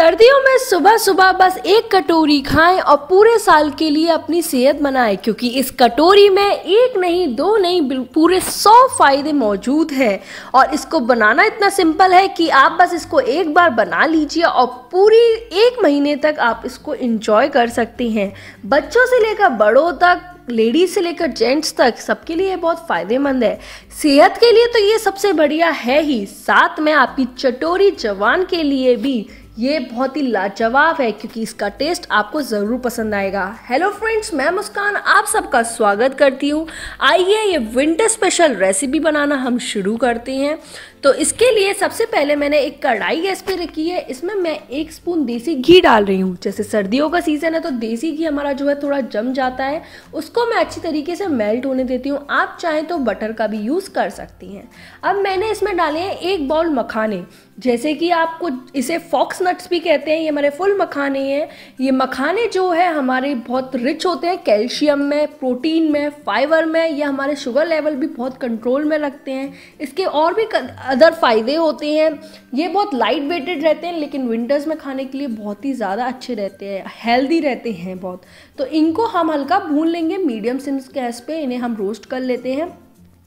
सर्दियों में सुबह सुबह बस एक कटोरी खाएं और पूरे साल के लिए अपनी सेहत बनाएं क्योंकि इस कटोरी में एक नहीं दो नहीं पूरे सौ फायदे मौजूद हैं और इसको बनाना इतना सिंपल है कि आप बस इसको एक बार बना लीजिए और पूरी एक महीने तक आप इसको इंजॉय कर सकते हैं बच्चों से लेकर बड़ों तक लेडीज से लेकर जेंट्स तक सबके लिए बहुत फ़ायदेमंद है सेहत के लिए तो ये सबसे बढ़िया है ही साथ में आपकी चटोरी जवान के लिए भी ये बहुत ही लाजवाब है क्योंकि इसका टेस्ट आपको ज़रूर पसंद आएगा हेलो फ्रेंड्स मैं मुस्कान आप सबका स्वागत करती हूँ आइए ये विंटर स्पेशल रेसिपी बनाना हम शुरू करते हैं तो इसके लिए सबसे पहले मैंने एक कढ़ाई गैस पे रखी है इसमें मैं एक स्पून देसी घी डाल रही हूँ जैसे सर्दियों का सीज़न है तो देसी घी हमारा जो है थोड़ा जम जाता है उसको मैं अच्छी तरीके से मेल्ट होने देती हूँ आप चाहें तो बटर का भी यूज़ कर सकती हैं अब मैंने इसमें डाले हैं एक बाउल मखाने जैसे कि आपको इसे फॉक्स नट्स भी कहते हैं ये हमारे फुल मखाने हैं ये मखाने जो है हमारे बहुत रिच होते हैं कैल्शियम में प्रोटीन में फाइबर में ये हमारे शुगर लेवल भी बहुत कंट्रोल में रखते हैं इसके और भी कर, अदर फ़ायदे होते हैं ये बहुत लाइट वेटेड रहते हैं लेकिन विंटर्स में खाने के लिए बहुत ही ज़्यादा अच्छे रहते हैं हेल्दी रहते हैं बहुत तो इनको हम हल्का भून लेंगे मीडियम सिम्स गैस पे इन्हें हम रोस्ट कर लेते हैं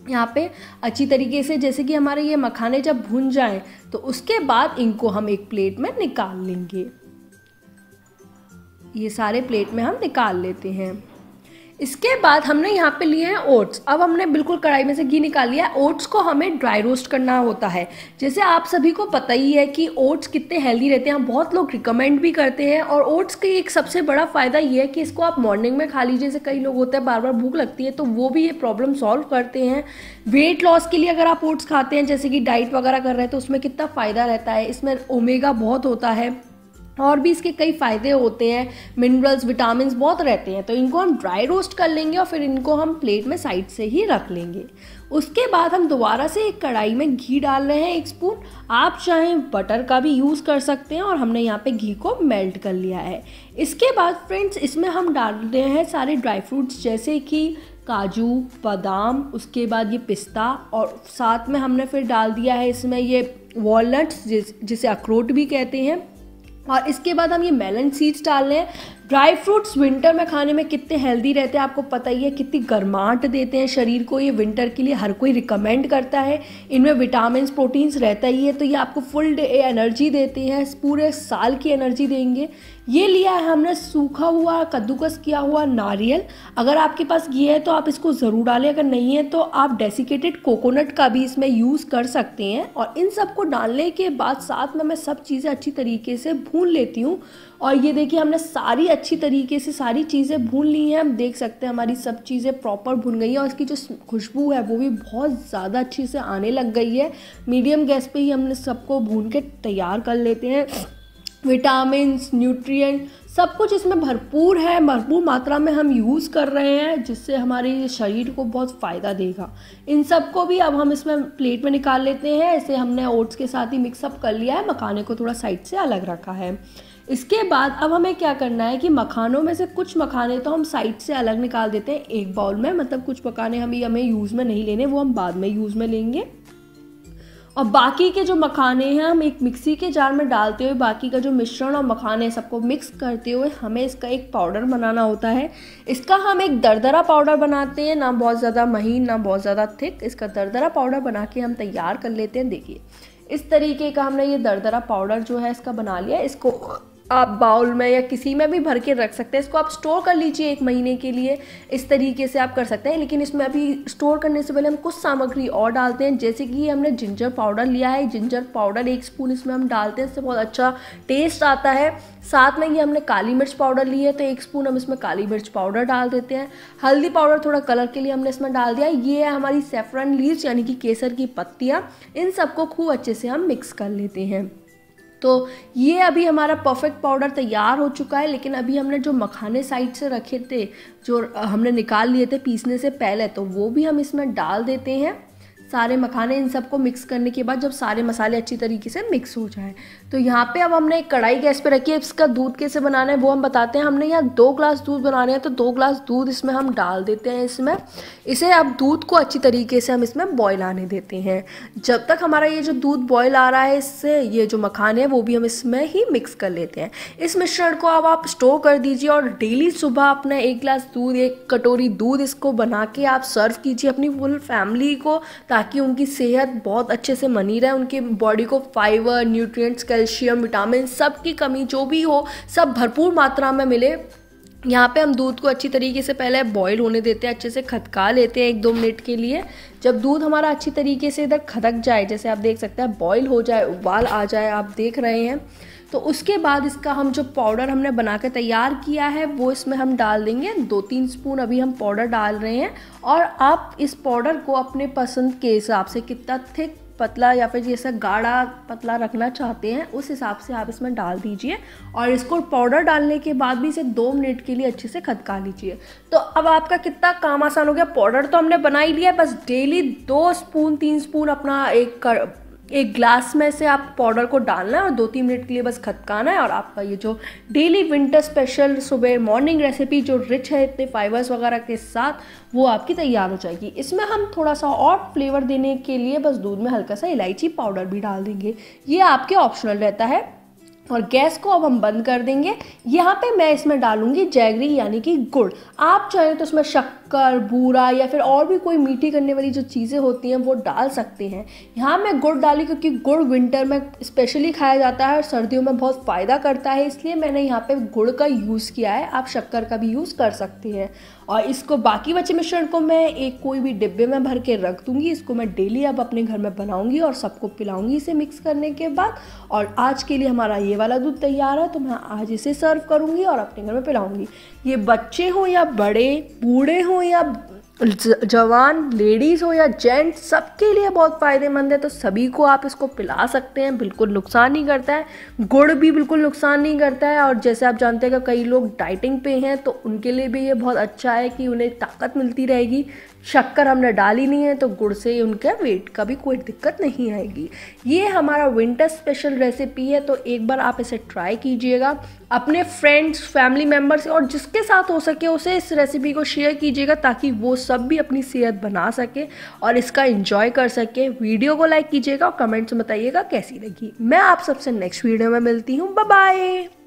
यहाँ पे अच्छी तरीके से जैसे कि हमारे ये मखाने जब भून जाएं तो उसके बाद इनको हम एक प्लेट में निकाल लेंगे ये सारे प्लेट में हम निकाल लेते हैं इसके बाद हमने यहाँ पे लिए हैं ओट्स अब हमने बिल्कुल कढ़ाई में से घी निकाल लिया ओट्स को हमें ड्राई रोस्ट करना होता है जैसे आप सभी को पता ही है कि ओट्स कितने हेल्दी रहते हैं हम बहुत लोग रिकमेंड भी करते हैं और ओट्स का एक सबसे बड़ा फ़ायदा ये है कि इसको आप मॉर्निंग में खा लीजिए जैसे कई लोग होते हैं बार बार भूख लगती है तो वो भी ये प्रॉब्लम सॉल्व करते हैं वेट लॉस के लिए अगर आप ओट्स खाते हैं जैसे कि डाइट वगैरह कर रहे हैं तो उसमें कितना फ़ायदा रहता है इसमें ओमेगा बहुत होता है और भी इसके कई फ़ायदे होते हैं मिनरल्स विटामिन बहुत रहते हैं तो इनको हम ड्राई रोस्ट कर लेंगे और फिर इनको हम प्लेट में साइड से ही रख लेंगे उसके बाद हम दोबारा से एक कढ़ाई में घी डाल रहे हैं एक स्पून आप चाहें बटर का भी यूज़ कर सकते हैं और हमने यहाँ पे घी को मेल्ट कर लिया है इसके बाद फ्रेंड्स इसमें हम डाल रहे हैं सारे ड्राई फ्रूट्स जैसे कि काजू बादाम उसके बाद ये पिस्ता और साथ में हमने फिर डाल दिया है इसमें ये वॉलट्स जिस जिसे अखरोट भी कहते हैं और इसके बाद हम ये मेलन सीड्स डाल रहे हैं ड्राई फ्रूट्स विंटर में खाने में कितने हेल्दी रहते हैं आपको पता ही है कितनी गर्माहट देते हैं शरीर को ये विंटर के लिए हर कोई रिकमेंड करता है इनमें विटामिन प्रोटीन्स रहता ही है तो ये आपको फुल डे एनर्जी देते हैं पूरे साल की एनर्जी देंगे ये लिया है हमने सूखा हुआ कद्दूकस किया हुआ नारियल अगर आपके पास ये है तो आप इसको ज़रूर डालें अगर नहीं है तो आप डेसिकेटेड कोकोनट का भी इसमें यूज़ कर सकते हैं और इन सबको डालने के बाद साथ में मैं सब चीज़ें अच्छी तरीके से भून लेती हूँ और ये देखिए हमने सारी अच्छी तरीके से सारी चीज़ें भून ली हैं हम देख सकते हैं हमारी सब चीज़ें प्रॉपर भून गई हैं और इसकी जो खुशबू है वो भी बहुत ज़्यादा अच्छी से आने लग गई है मीडियम गैस पर ही हमने सबको भून के तैयार कर लेते हैं विटामिन न्यूट्रिएंट सब कुछ इसमें भरपूर है भरपूर मात्रा में हम यूज़ कर रहे हैं जिससे हमारे शरीर को बहुत फ़ायदा देगा इन सब को भी अब हम इसमें प्लेट में निकाल लेते हैं इसे हमने ओट्स के साथ ही मिक्सअप कर लिया है मखाने को थोड़ा साइड से अलग रखा है इसके बाद अब हमें क्या करना है कि मखानों में से कुछ मखाने तो हम साइड से अलग निकाल देते हैं एक बाउल में मतलब कुछ मखाने हमें हमें यूज़ में नहीं लेने वो हम बाद में यूज़ में लेंगे और बाकी के जो मखाने हैं हम एक मिक्सी के जार में डालते हुए बाकी का जो मिश्रण और मखाने सबको मिक्स करते हुए हमें इसका एक पाउडर बनाना होता है इसका हम एक दरदरा पाउडर बनाते हैं ना बहुत ज़्यादा महीन ना बहुत ज़्यादा थिक इसका दरदरा पाउडर बना के हम तैयार कर लेते हैं देखिए इस तरीके का हमने ये दरदरा पाउडर जो है इसका बना लिया इसको आप बाउल में या किसी में भी भर के रख सकते हैं इसको आप स्टोर कर लीजिए एक महीने के लिए इस तरीके से आप कर सकते हैं लेकिन इसमें अभी स्टोर करने से पहले हम कुछ सामग्री और डालते हैं जैसे कि हमने जिंजर पाउडर लिया है जिंजर पाउडर एक स्पून इसमें हम डालते हैं इससे बहुत अच्छा टेस्ट आता है साथ में ये हमने काली मिर्च पाउडर ली है तो एक स्पून हम इसमें काली मिर्च पाउडर डाल देते हैं हल्दी पाउडर थोड़ा कलर के लिए हमने इसमें डाल दिया ये है हमारी सेफ्रन लीव यानी कि केसर की पत्तियाँ इन सबको खूब अच्छे से हम मिक्स कर लेते हैं तो ये अभी हमारा परफेक्ट पाउडर तैयार हो चुका है लेकिन अभी हमने जो मखाने साइड से रखे थे जो हमने निकाल लिए थे पीसने से पहले तो वो भी हम इसमें डाल देते हैं सारे मखाने इन सबको मिक्स करने के बाद जब सारे मसाले अच्छी तरीके से मिक्स हो जाए तो यहाँ पे अब हमने एक कढ़ाई गैस पे रखी है इसका दूध कैसे बनाना है वो हम बताते हैं हमने यहाँ दो ग्लास दूध बनाने हैं तो दो ग्लास दूध इसमें हम डाल देते हैं इसमें इसे अब दूध को अच्छी तरीके से हम इसमें बॉयल आने देते हैं जब तक हमारा ये जो दूध बॉयल आ रहा है इससे ये जो मखान है वो भी हम इसमें ही मिक्स कर लेते हैं इस मिश्रण को अब आप स्टोर कर दीजिए और डेली सुबह अपना एक ग्लास दूध एक कटोरी दूध इसको बना के आप सर्व कीजिए अपनी फुल फैमिली को ताकि ताकि उनकी सेहत बहुत अच्छे से मनी रहे उनकी बॉडी को फाइबर न्यूट्रिएंट्स कैल्शियम विटामिन सब की कमी जो भी हो सब भरपूर मात्रा में मिले यहाँ पे हम दूध को अच्छी तरीके से पहले बॉईल होने देते हैं अच्छे से खदका लेते हैं एक दो मिनट के लिए जब दूध हमारा अच्छी तरीके से इधर खदक जाए जैसे आप देख सकते हैं बॉईल हो जाए उबाल आ जाए आप देख रहे हैं तो उसके बाद इसका हम जो पाउडर हमने बना के तैयार किया है वो इसमें हम डाल देंगे दो तीन स्पून अभी हम पाउडर डाल रहे हैं और आप इस पाउडर को अपने पसंद के हिसाब से कितना थिक पतला या फिर जैसा गाढ़ा पतला रखना चाहते हैं उस हिसाब से आप इसमें डाल दीजिए और इसको पाउडर डालने के बाद भी इसे दो मिनट के लिए अच्छे से खदका लीजिए तो अब आपका कितना काम आसान हो गया पाउडर तो हमने बना ही लिया बस डेली दो स्पून तीन स्पून अपना एक कर, एक ग्लास में से आप पाउडर को डालना है और दो तीन मिनट के लिए बस खतकाना है और आपका ये जो डेली विंटर स्पेशल सुबह मॉर्निंग रेसिपी जो रिच है इतने फाइबर्स वगैरह के साथ वो आपकी तैयार हो जाएगी इसमें हम थोड़ा सा और फ्लेवर देने के लिए बस दूध में हल्का सा इलायची पाउडर भी डाल देंगे ये आपके ऑप्शनल रहता है और गैस को अब हम बंद कर देंगे यहाँ पे मैं इसमें डालूंगी जैगरी यानी कि गुड़ आप चाहें तो इसमें शक्कर शक्कर बूरा या फिर और भी कोई मीठी करने वाली जो चीज़ें होती हैं वो डाल सकते हैं यहाँ मैं गुड़ डाली क्योंकि गुड़ विंटर में स्पेशली खाया जाता है और सर्दियों में बहुत फ़ायदा करता है इसलिए मैंने यहाँ पे गुड़ का यूज़ किया है आप शक्कर का भी यूज़ कर सकते हैं और इसको बाकी बचे मिश्रण को मैं एक कोई भी डिब्बे में भर के रख दूँगी इसको मैं डेली अब अपने घर में बनाऊँगी और सबको पिलाऊँगी इसे मिक्स करने के बाद और आज के लिए हमारा ये वाला दूध तैयार है तो मैं आज इसे सर्व करूँगी और अपने घर में पिलाऊँगी ये बच्चे हों या बड़े बूढ़े हों या जवान लेडीज़ हो या जेंट्स सबके लिए बहुत फ़ायदेमंद है तो सभी को आप इसको पिला सकते हैं बिल्कुल नुकसान नहीं करता है गुड़ भी बिल्कुल नुकसान नहीं करता है और जैसे आप जानते हैं कि कई लोग डाइटिंग पे हैं तो उनके लिए भी ये बहुत अच्छा है कि उन्हें ताकत मिलती रहेगी शक्कर हमने डाली नहीं है तो गुड़ से उनके वेट का भी कोई दिक्कत नहीं आएगी ये हमारा विंटर स्पेशल रेसिपी है तो एक बार आप इसे ट्राई कीजिएगा अपने फ्रेंड्स फैमिली मेम्बर्स और जिसके साथ हो सके उसे इस रेसिपी को शेयर कीजिएगा ताकि वो सब भी अपनी सेहत बना सके और इसका इंजॉय कर सके वीडियो को लाइक कीजिएगा और कमेंट्स में बताइएगा कैसी लगी मैं आप सबसे नेक्स्ट वीडियो में मिलती हूँ बाय